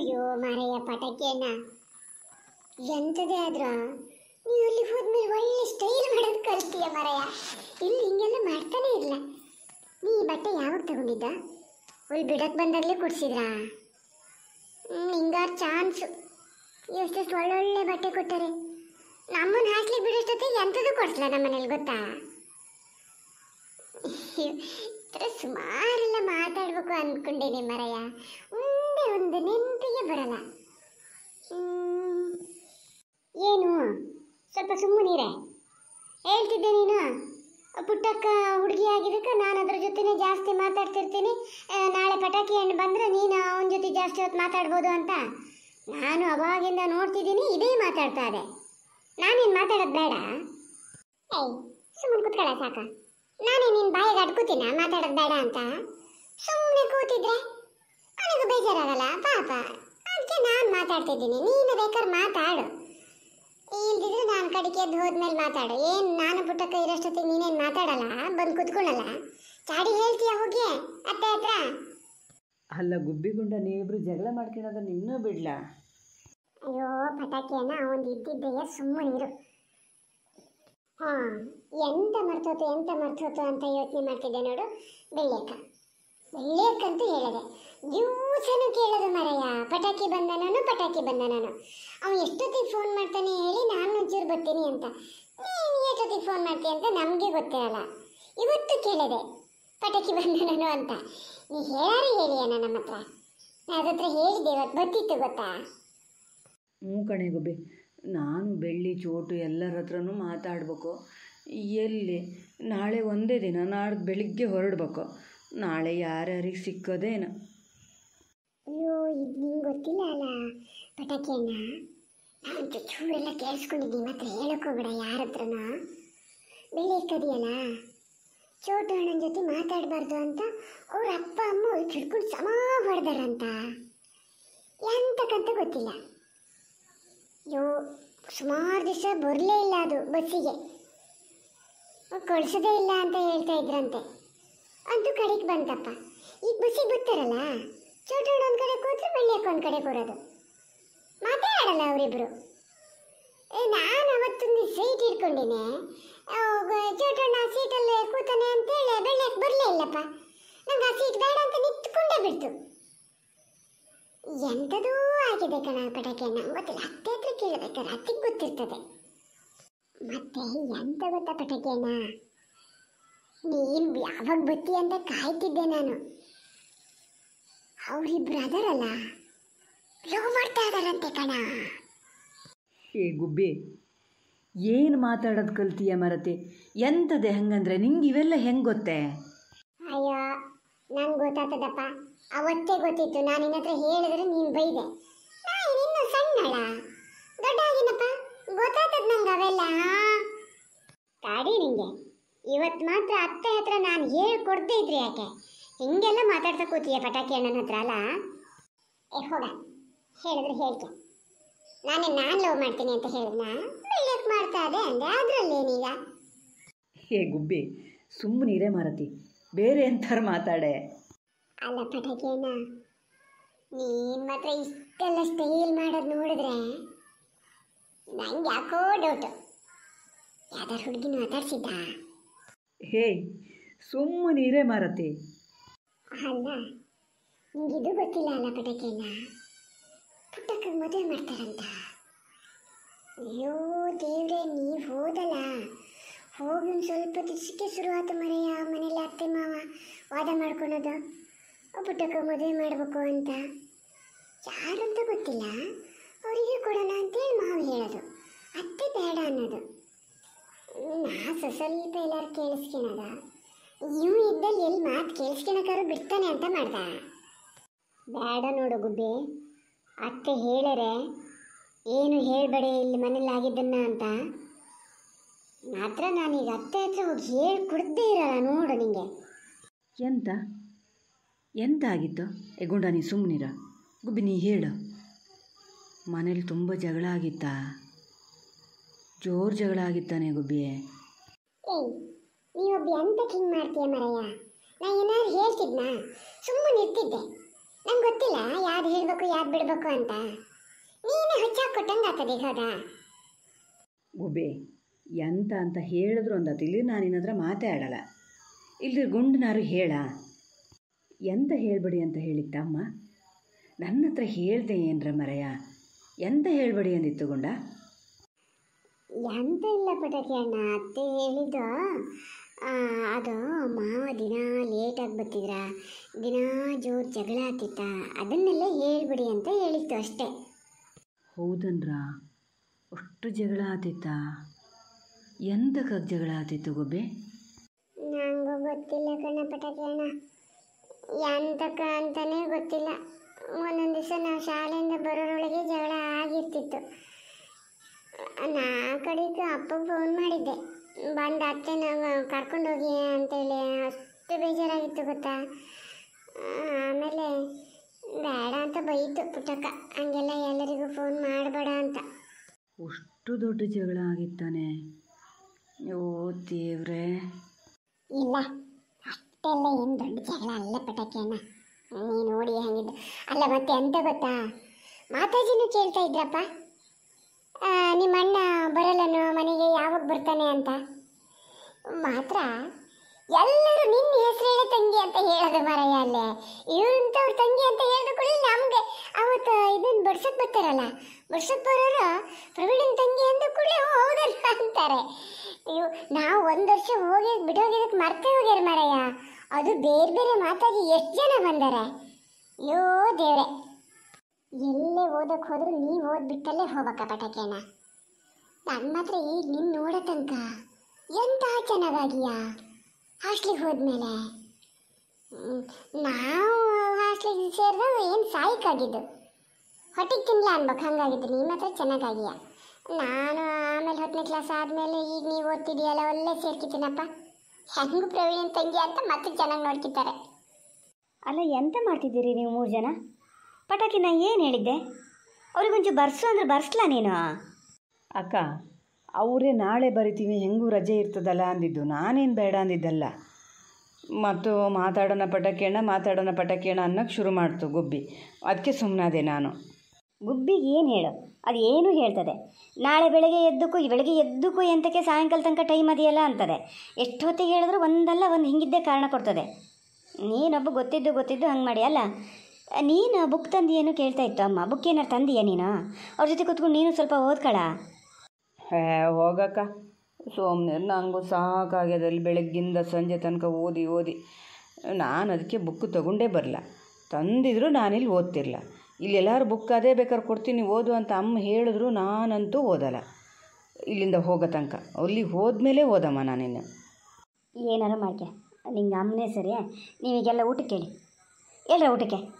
ಅಯ್ಯೋ ಮಾರಯ್ಯ ಪಟಾಕಿಯನ್ನ ಎಂಥದೇ ಆದ್ರ ನೀವು ಅಲ್ಲಿ ಹೋದ್ಮೇಲೆ ಒಳ್ಳೆ ಸ್ಟೈಲ್ ಮಾಡೋದು ಕಲ್ತೀಯ ಮಾರಯ್ಯ ಇಲ್ಲಿ ಹಿಂಗೆಲ್ಲ ಮಾಡ್ತಾನೆ ಇಲ್ಲ ನೀ ಈ ಬಟ್ಟೆ ಯಾವಾಗ ತಗೊಂಡಿದ್ದ ಒಳ್ಳೆ ಬಿಡಕ್ಕೆ ಬಂದಾಗಲೇ ಕೊಡಿಸಿದ್ರಾ ಹಿಂಗಾರು ಚಾನ್ಸು ಎಷ್ಟೆಷ್ಟು ಒಳ್ಳೊಳ್ಳೆ ಬಟ್ಟೆ ಕೊಟ್ಟಾರೆ ನಮ್ಮನ್ನು ಹಾಕ್ಲಿಕ್ಕೆ ಬಿಡೋಷ್ಟೊತ್ತಿಗೆ ಎಂಥದ್ದು ನಮ್ಮ ನಮ್ಮನೇಲಿ ಗೊತ್ತಾ ಸುಮಾರೆಲ್ಲ ಮಾತಾಡ್ಬೇಕು ಅಂದ್ಕೊಂಡೇನೆ ಮರಯ್ಯ ಒಂದು ನೆನಪಿಗೆ ಬರಲ್ಲ ಏನು ಸ್ವಲ್ಪ ಸುಮ್ಮನಿರೆ ಹೇಳ್ತಿದ್ದೆ ನೀನು ಪುಟ್ಟಕ್ಕ ಹುಡುಗಿ ಆಗಿದ್ದಕ್ಕೆ ನಾನು ಅದ್ರ ಜೊತೆನೇ ಜಾಸ್ತಿ ಮಾತಾಡ್ತಿರ್ತೀನಿ ನಾಳೆ ಪಟಾಕಿ ಹೆಣ್ಣು ಬಂದರೆ ನೀನು ಅವನ ಜೊತೆ ಜಾಸ್ತಿ ಹೊತ್ತು ಮಾತಾಡ್ಬೋದು ಅಂತ ನಾನು ಅವಾಗಿಂದ ನೋಡ್ತಿದ್ದೀನಿ ಇದೇ ಮಾತಾಡ್ತಾ ಇದೆ ನಾನೇನು ಮಾತಾಡೋದು ಬೇಡ ಏಯ್ ಸುಮ್ಮನೆ ಕುತ್ಕೊಳ್ಳ ಸಾಕ ನಾನೇ ನಿನ್ನ ಬಾಯಿಗೆ ಅಡ್ಕೋತೀನ ಮಾತಾಡೋದು ಬೇಡ ಅಂತ ಸುಮ್ಮನೆ ಕೂತಿದ್ರೆ ಯಾರಿಗೂ ಬೇಜಾರಾಗಲ್ಲ ಪಾಪ ಅದಕ್ಕೆ ನಾನು ಮಾತಾಡ್ತಿದ್ದೀನಿ ನೀನು ಬೇಕಾದ್ರೆ ಮಾತಾಡು ಇಲ್ದಿದ್ರೆ ನಾನು ಕಡಿಕೆ ಎದ್ದು ಹೋದ್ಮೇಲೆ ಮಾತಾಡು ಏನು ನಾನು ಪುಟ್ಟಕ್ಕ ಇರೋಷ್ಟೊತ್ತಿಗೆ ನೀನೇನು ಮಾತಾಡಲ್ಲ ಬಂದು ಕುತ್ಕೊಳ್ಳಲ್ಲ ಚಾಡಿ ಹೇಳ್ತೀಯ ಹೋಗಿ ಅತ್ತೆ ಹತ್ರ ಅಲ್ಲ ಗುಬ್ಬಿಗುಂಡ ನೀವಿಬ್ರು ಜಗಳ ಮಾಡ್ಕೊಳ್ಳೋದು ನಿನ್ನೂ ಬಿಡ್ಲ ಅಯ್ಯೋ ಪಟಾಕಿಯನ್ನ ಒಂದು ಇದ್ದಿದ್ದೆಯ ಸುಮ್ಮನಿರು ಹಾಂ ಎಂತ ಮರ್ತೋತು ಎಂತ ಮರ್ತೋತು ಅಂತ ಯೋಚನೆ ಮಾಡ್ತಿದ್ದೆ ನೋಡು ಬೆಳ್ಳೇಕ ಬೆಳ್ಳೇಕಂತೂ ಹೇಳಿದೆ ಇವು ಕೂಸನ್ನು ಕೇಳೋದು ಮರಯ್ಯ ಪಟಾಕಿ ಬಂದ ನಾನು ಪಟಾಕಿ ಬಂದ ನಾನು ಅವನು ಎಷ್ಟೊತ್ತಿಗೆ ಫೋನ್ ಮಾಡ್ತಾನೆ ಹೇಳಿ ನಾನು ಒಂಚೂರು ಬರ್ತೀನಿ ಅಂತ ನೀನು ಎಷ್ಟೊತ್ತಿಗೆ ಫೋನ್ ಮಾಡ್ತೀನಿ ಅಂತ ನಮಗೆ ಗೊತ್ತಿರಲ್ಲ ಇವತ್ತು ಕೇಳಿದೆ ಪಟಾಕಿ ಬಂದ ನಾನು ಅಂತ ನೀ ಹೇಳಾರು ಹೇಳಿ ಅಣ್ಣ ನಮ್ಮ ಹತ್ರ ನಾನು ಹತ್ರ ಹೇಳಿದೆ ಇವತ್ತು ಬರ್ತಿತ್ತು ಗೊತ್ತಾ ಹ್ಞೂ ಕಣೆ ಗುಬ್ಬಿ ನಾನು ಬೆಳ್ಳಿ ಚೋಟು ಎಲ್ಲರ ಹತ್ರನೂ ಮಾತಾಡಬೇಕು ಎಲ್ಲಿ ನಾಳೆ ಒಂದೇ ದಿನ ನಾಡ್ದು ಬೆಳಿಗ್ಗೆ ಹೊರಡ್ಬೇಕು ನಾಳೆ ಯಾರ್ಯಾರಿಗೆ ಸಿಕ್ಕೋದೇನು ಅಯ್ಯೋ ಇದು ನಿಂಗೆ ಗೊತ್ತಿಲ್ಲ ಅಲ್ಲ ಪಟಾಕಿಯನ್ನ ಅಣ್ಣ ನಾನು ಚೂರೆಲ್ಲ ಕೇಳಿಸ್ಕೊಂಡಿದ್ದೀನಿ ಮಾತ್ರ ಹೇಳೋಕ್ಕೋಗ್ಬೇಡ ಯಾರ ಹತ್ರನೂ ಬೆಳೆ ಕದಿಯಲ್ಲ ಚೋಟು ಅಣ್ಣನ ಜೊತೆ ಮಾತಾಡಬಾರ್ದು ಅಂತ ಅವ್ರ ಅಪ್ಪ ಅಮ್ಮ ಹಿಡ್ಕೊಂಡು ಸಮ ಹೊಡೆದಾರಂತ ಎಂತಕ್ಕಂತ ಗೊತ್ತಿಲ್ಲ ಅಯ್ಯೋ ಸುಮಾರು ದಿವಸ ಬರಲೇ ಇಲ್ಲ ಅದು ಬಸ್ಸಿಗೆ ಕಳಿಸೋದೇ ಇಲ್ಲ ಅಂತ ಹೇಳ್ತಾ ಇದ್ರಂತೆ ಅಂತೂ ಕಡೆಗೆ ಬಂತಪ್ಪ ಈಗ ಬಸ್ಸಿಗೆ ಬರ್ತಾರಲ್ಲ ಚೌಟಣ್ಣ ಒಂದು ಕಡೆ ಕೂತ್ರೆ ಬಳ್ಳಿಯಕ್ಕ ಒಂದು ಕಡೆ ಕೂರೋದು ಆಡಲ್ಲ ಅವರಿಬ್ರು ನಾನು ಅವತ್ತೊಂದು ಸೀಟ್ ಇಟ್ಕೊಂಡಿನಿ ಆ ಸೀಟಲ್ಲೇ ಕೂತಾನೆ ಅಂತೇಳಿ ಬೆಳ್ಳಿಯಕ್ಕೆ ಬರಲೇ ಇಲ್ಲಪ್ಪ ನಂಗೆ ಆ ಸೀಟ್ ಬೇಡ ಅಂತ ನಿಂತ್ಕೊಂಡೇ ಬಿಡ್ತು ಎಂಥದೂ ಆಗಿದೆ ಕಣ ಪಟಾಕಿಯನ್ನು ಗೊತ್ತಿಲ್ಲ ಅತ್ತೆ ಹತ್ರ ಕೇಳಬೇಕಾದ್ರೆ ಅತ್ತಿಗೆ ಗೊತ್ತಿರ್ತದೆ ಮತ್ತೆ ಎಂತ ಗೊತ್ತಾ ಪಟಾಕಿಯನ್ನ ನೀನು ಯಾವಾಗ ಬತ್ತಿ ಅಂತ ಕಾಯ್ತಿದ್ದೆ ನಾನು ಬ್ರದರ್ ಅಲ್ಲ ಲವ್ ಮಾಡ್ತಾ ಇದಾರಂತೆ ಕಣ ಏ ಗುಬ್ಬಿ ಏನು ಮಾತಾಡೋದು ಕಲ್ತೀಯ ಮರತೆ ಎಂಥದ್ದೇ ಹಂಗಂದ್ರೆ ನಿಂಗೆ ಇವೆಲ್ಲ ಹೆಂಗೆ ಗೊತ್ತೆ ಅಯ್ಯೋ ನಂಗೆ ಗೊತ್ತಾಗ್ತದಪ್ಪ ಅವತ್ತೇ ಗೊತ್ತಿತ್ತು ನಾನು ನಿನ್ನ ಹತ್ರ ಹೇಳಿದ್ರೆ ನೀನು ಬೈದೆ ನಾನು ಇನ್ನೂ ಸಣ್ಣಳ ದೊಡ್ಡ ಆಗಿನಪ್ಪ ನಂಗೆ ಅವೆಲ್ಲ ಕಾಡಿ ನಿಂಗೆ ಇವತ್ತು ಮಾತ್ರ ಅತ್ತೆ ಹತ್ರ ನಾನು ಹೇಳ್ಕೊಡ್ದೇ ಇದ್ರೆ ಯಾಕೆ ಹಿಂಗೆಲ್ಲ ಮಾತಾಡ್ತಾ ಕೂತೀಯ ಪಟಾಕಿ ಅಣ್ಣನ ಹತ್ರ ಅಲ್ಲ ಏ ಹೋಗ ಹೇಳಿದ್ರೆ ಹೇಳ್ಕೆ ನಾನೇ ನಾನು ಲವ್ ಮಾಡ್ತೀನಿ ಅಂತ ಹೇಳಿದ್ನ ಮಾಡ್ತಾ ಇದೆ ಅಂದರೆ ಅದರಲ್ಲೇನೀಗ ಹೇ ಗುಬ್ಬಿ ಸುಮ್ಮನೆ ಇರೇ ಮಾರತಿ ಬೇರೆ ಎಂತಾರು ಮಾತಾಡೆ ಅಲ್ಲ ಪಟಾಕಿ ಅಣ್ಣ ನೀನ್ ಮಾತ್ರ ಇಷ್ಟೆಲ್ಲ ಸ್ಟೈಲ್ ಮಾಡೋದು ನೋಡಿದ್ರೆ ನಂಗೆ ಯಾಕೋ ಡೌಟು ಯಾವ್ದಾರು ಹುಡುಗಿನ ಮಾತಾಡ್ಸಿದ್ದ ಹೇ ಸುಮ್ಮನೆ ಮಾರತಿ ಅಲ್ಲ ನಿಂಗಿದು ಗೊತ್ತಿಲ್ಲ ಅಲ್ಲ ಪಟಾಕಿಯನ್ನ ಪುಟ್ಟಕ್ಕ ಮದುವೆ ಮಾಡ್ತಾರಂತ ಅಯ್ಯೋ ದೇವ್ರೆ ನೀವು ಹೋದಲ್ಲ ಹೋಗಿ ಸ್ವಲ್ಪ ದಿವಸಕ್ಕೆ ಮನೆ ಮರೆಯ ಮನೇಲಿ ಅತ್ತೆ ಮಾವ ವಾದ ಮಾಡ್ಕೊಳೋದು ಪುಟ್ಟಕ್ಕ ಮದುವೆ ಮಾಡಬೇಕು ಅಂತ ಯಾರಂತ ಗೊತ್ತಿಲ್ಲ ಅವರಿಗೆ ಕೊಡೋಣ ಅಂತೇಳಿ ಮಾವ ಹೇಳೋದು ಅತ್ತೆ ಬೇಡ ಅನ್ನೋದು ನಾ ಸ್ವಲ್ಪ ಎಲ್ಲರೂ ಕೇಳಿಸ್ಕೊಳದ ಇವನು ಇದ್ದಲ್ಲಿ ಎಲ್ಲಿ ಮಾತು ಕೇಳಿಸ್ಕೊಳಕಾರು ಬಿಡ್ತಾನೆ ಅಂತ ಮಾಡ್ದ ಬೇಡ ನೋಡು ಗುಬ್ಬಿ ಅತ್ತೆ ಹೇಳರೆ ಏನು ಹೇಳಬೇಡ ಇಲ್ಲಿ ಮನೇಲಿ ಆಗಿದ್ದನ್ನ ಅಂತ ಮಾತ್ರ ನಾನೀಗ ಅತ್ತೆ ಹತ್ರ ಹೋಗಿ ಹೇಳಿ ಕೊಡ್ದೇ ಇರಲ್ಲ ನೋಡು ನಿಂಗೆ ಎಂತ ಎಂತ ಆಗಿತ್ತು ಎಗುಂಡ ನೀ ಸುಮ್ಮನಿರ ಗುಬ್ಬಿ ನೀ ಹೇಳು ಮನೇಲಿ ತುಂಬ ಜಗಳ ಆಗಿತ್ತಾ ಜೋರು ಜಗಳ ಆಗಿತ್ತಾನೆ ಗುಬ್ಬಿಯೇ ನೀವೊಬ್ಬ ಎಂತ ಹಿಂಗೆ ಮಾಡ್ತೀಯ ಮರಯ್ಯ ನಾ ಏನಾದ್ರು ಹೇಳ್ತಿದ್ನಾ ಸುಮ್ಮನೆ ಇರ್ತಿದ್ದೆ ನಂಗೆ ಗೊತ್ತಿಲ್ಲ ಯಾವ್ದು ಹೇಳ್ಬೇಕು ಯಾವ್ದು ಬಿಡಬೇಕು ಅಂತ ನೀನೇ ಹುಚ್ಚಾಕ್ ಕೊಟ್ಟಂಗೆ ಆಗ್ತದೆ ಹೌದಾ ಗುಬೆ ಎಂತ ಅಂತ ಹೇಳಿದ್ರು ಅಂದಾತು ಇಲ್ಲಿ ನಾನು ನಿನ್ನತ್ರ ಮಾತೇ ಆಡಲ್ಲ ಇಲ್ಲಿ ಗುಂಡನಾರು ಹೇಳ ಎಂತ ಹೇಳ್ಬೇಡಿ ಅಂತ ಹೇಳಿತ್ತಮ್ಮ ನನ್ನ ಹತ್ರ ಹೇಳ್ದೆ ಏನ್ರ ಮರೆಯ ಎಂತ ಹೇಳ್ಬೇಡಿ ಅಂದಿತ್ತು ಗುಂಡ ಎಂತ ಇಲ್ಲ ಪಟಾಕಿ ಅಣ್ಣ ಅತ್ತೆ ಹೇಳಿದ್ದು ಅದು ಮಾವ ದಿನ ಲೇಟಾಗಿ ಬರ್ತಿದ್ರ ದಿನ ಜೋರು ಜಗಳ ಆಗ್ತಿತ್ತ ಅದನ್ನೆಲ್ಲ ಹೇಳ್ಬಿಡಿ ಅಂತ ಹೇಳಿತ್ತು ಅಷ್ಟೇ ಹೌದನ್ರ ಅಷ್ಟು ಜಗಳ ಆತಿತ್ತ ಎಂತಕ್ಕಾಗಿ ಜಗಳ ಆತಿತ್ತು ಗೊಬ್ಬೆ ನನಗೂ ಗೊತ್ತಿಲ್ಲ ಕಣ ಪಟಾಕಿ ಎಂತಕ್ಕ ಅಂತಲೇ ಗೊತ್ತಿಲ್ಲ ಒಂದೊಂದು ದಿವಸ ನಾವು ಶಾಲೆಯಿಂದ ಬರೋರೊಳಗೆ ಜಗಳ ಆಗಿರ್ತಿತ್ತು ನಾ ಕಡೆಗೆ ಅಪ್ಪ ಫೋನ್ ಮಾಡಿದ್ದೆ ಬಂದು ಕರ್ಕೊಂಡು ಹೋಗಿ ಅಂತೇಳಿ ಅಷ್ಟು ಬೇಜಾರಾಗಿತ್ತು ಗೊತ್ತಾ ಆಮೇಲೆ ಬೇಡ ಅಂತ ಬೈತು ಪುಟ್ಟಕ್ಕ ಹಂಗೆಲ್ಲ ಎಲ್ಲರಿಗೂ ಫೋನ್ ಮಾಡಬೇಡ ಅಂತ ಅಷ್ಟು ದೊಡ್ಡ ಜಗಳ ಆಗಿತ್ತಾನೆ ಓ ದೇವ್ರೆ ಇಲ್ಲ ಅಷ್ಟೆಲ್ಲ ಏನು ದೊಡ್ಡ ಜಗಳ ಅಲ್ಲ ಪಟಾಕಿಯನ್ನ ನೀ ನೋಡಿ ಹಂಗಿದ್ದು ಅಲ್ಲ ಮತ್ತೆ ಅಂತ ಗೊತ್ತಾ ಮಾತಾಜಿನೂ ಕೇಳ್ತಾ ಇದ್ರಪ್ಪ ನಿಮ್ಮ ಅಣ್ಣ ಬರಲ್ಲನು ಮನೆಗೆ ಯಾವಾಗ ಬರ್ತಾನೆ ಅಂತ ಮಾತ್ರ ಎಲ್ಲರೂ ನಿನ್ನ ಹೆಸರು ತಂಗಿ ಅಂತ ಹೇಳೋದು ಮಾರಯ್ಯ ಅಲ್ಲೇ ಇವ್ರಂಥವ್ರ ತಂಗಿ ಅಂತ ಹೇಳಿದ ಕೂಡ ನಮಗೆ ಅವತ್ತು ಇದನ್ನು ಬಡ್ಸಕ್ ಬರ್ತಾರಲ್ಲ ಬಡ್ಸಕ್ಕೆ ಬರೋರು ಪ್ರವೀಣನ ತಂಗಿ ಅಂದ ಕೂಡಲೇ ಹೌದಲ್ಲ ಅಂತಾರೆ ನಾವು ಒಂದು ವರ್ಷ ಹೋಗಿ ಬಿಟ್ಟೋಗಿದ್ದಕ್ಕೆ ಮರ್ತೇ ಹೋಗ್ಯಾರ ಮಾರಯ್ಯ ಅದು ಬೇರೆ ಬೇರೆ ಮಾತಾಗಿ ಎಷ್ಟು ಜನ ಬಂದಾರೆ ಅಯ್ಯೋ ದೇವ್ರೆ ಎಲ್ಲೇ ಓದೋಕೆ ಹೋದ್ರು ನೀವು ಓದ್ಬಿಟ್ಟಲ್ಲೇ ಹೋಗಬೇಕಾ ಪಟಾಕಿಯಣ್ಣ ನನ್ನ ಮಾತ್ರ ಈಗ ನಿನ್ನ ನೋಡೋ ತನಕ ಎಂತ ಚೆನ್ನಾಗಾಗಿಯಾ ಹಾಸ್ಟ್ಲಿಗೆ ಹೋದ್ಮೇಲೆ ನಾವು ಹಾಸ್ಟ್ಲಿಗೆ ಸೇರಿದ್ರೆ ಏನು ಸಾಯಕ್ಕಾಗಿದ್ದು ಹೊಟ್ಟೆಗೆ ತಿನ್ಲ ಅನ್ಬೇಕು ಹಂಗಾಗಿದ್ದು ನಿಮ್ಮ ಹತ್ರ ಚೆನ್ನಾಗಾಗಿಯಾ ನಾನು ಆಮೇಲೆ ಹತ್ತನೇ ಕ್ಲಾಸ್ ಆದಮೇಲೆ ಈಗ ನೀವು ಓದ್ತಿದ್ಯಲ್ಲ ಒಳ್ಳೆ ಸೇರ್ಕಿದ್ದೀನಪ್ಪ ಹೆಂಗು ಪ್ರವೀಣ್ ತಂಗಿ ಅಂತ ಮತ್ತೆ ಚೆನ್ನಾಗಿ ನೋಡ್ತಿದ್ದಾರೆ ಅಲ್ಲ ಎಂತ ಮಾಡ್ತಿದ್ದೀರಿ ನೀವು ಮೂರು ಜನ ಪಟಾಕಿ ನಾ ಏನು ಹೇಳಿದ್ದೆ ಅವ್ರಿಗೊಂಚು ಬರ್ಸು ಅಂದ್ರೆ ಬರ್ಸ್ಲಾ ನೀನು ಅಕ್ಕ ಅವರೇ ನಾಳೆ ಬರಿತೀವಿ ಹೆಂಗೂ ರಜೆ ಇರ್ತದಲ್ಲ ಅಂದಿದ್ದು ನಾನೇನು ಬೇಡ ಅಂದಿದ್ದಲ್ಲ ಮತ್ತು ಮಾತಾಡೋಣ ಅಣ್ಣ ಮಾತಾಡೋಣ ಪಟಾಕಿಯಣ್ಣ ಅನ್ನೋಕ್ಕೆ ಶುರು ಮಾಡ್ತು ಗುಬ್ಬಿ ಅದಕ್ಕೆ ಸುಮ್ಮನಾದೆ ನಾನು ಗುಬ್ಬಿಗೆ ಏನು ಹೇಳು ಅದು ಏನೂ ಹೇಳ್ತದೆ ನಾಳೆ ಬೆಳಗ್ಗೆ ಎದ್ದಕ್ಕೂ ಬೆಳಗ್ಗೆ ಎದ್ದಕ್ಕೂ ಎಂತಕ್ಕೆ ಸಾಯಂಕಾಲ ತನಕ ಟೈಮ್ ಅದೆಯಲ್ಲ ಅಂತದೆ ಎಷ್ಟೊತ್ತಿಗೆ ಹೇಳಿದ್ರು ಒಂದಲ್ಲ ಒಂದು ಹಿಂಗಿದ್ದೇ ಕಾರಣ ಕೊಡ್ತದೆ ನೀನೊಬ್ಬ ಗೊತ್ತಿದ್ದು ಗೊತ್ತಿದ್ದು ಹಂಗೆ ಮಾಡಿ ಅಲ್ಲ ನೀನು ಬುಕ್ ತಂದಿಯೇನು ಕೇಳ್ತಾ ಇತ್ತು ಅಮ್ಮ ಬುಕ್ ಏನಾರು ತಂದೀಯ ನೀನು ಅವ್ರ ಜೊತೆ ಕೂತ್ಕೊಂಡು ನೀನು ಸ್ವಲ್ಪ ಓದ್ಕಳ ಹೇ ಹೋಗಕ್ಕ ಸೋಮನೆ ನನಗೂ ಸಾಕಾಗ್ಯದಲ್ಲಿ ಬೆಳಗ್ಗಿಂದ ಸಂಜೆ ತನಕ ಓದಿ ಓದಿ ನಾನು ಅದಕ್ಕೆ ಬುಕ್ ತಗೊಂಡೇ ಬರಲ್ಲ ತಂದಿದ್ರು ನಾನಿಲ್ಲಿ ಓದ್ತಿರ್ಲ ಇಲ್ಲಿ ಎಲ್ಲರೂ ಬುಕ್ ಅದೇ ಬೇಕಾದ್ರೆ ಕೊಡ್ತೀನಿ ಓದು ಅಂತ ಅಮ್ಮ ಹೇಳಿದ್ರು ನಾನಂತೂ ಓದಲ್ಲ ಇಲ್ಲಿಂದ ಹೋಗೋ ತನಕ ಅಲ್ಲಿ ಹೋದ್ಮೇಲೆ ಓದಮ್ಮ ನಾನಿನ್ನು ಏನಾರು ಮಾಡ್ಕೆ ನಿಂಗೆ ಅಮ್ಮನೇ ಸರಿ ನೀವೀಗೆಲ್ಲ ಊಟಕ್ಕೆ ಹೇಳಿ ಎಲ್ಲರ ಊಟಕ್ಕೆ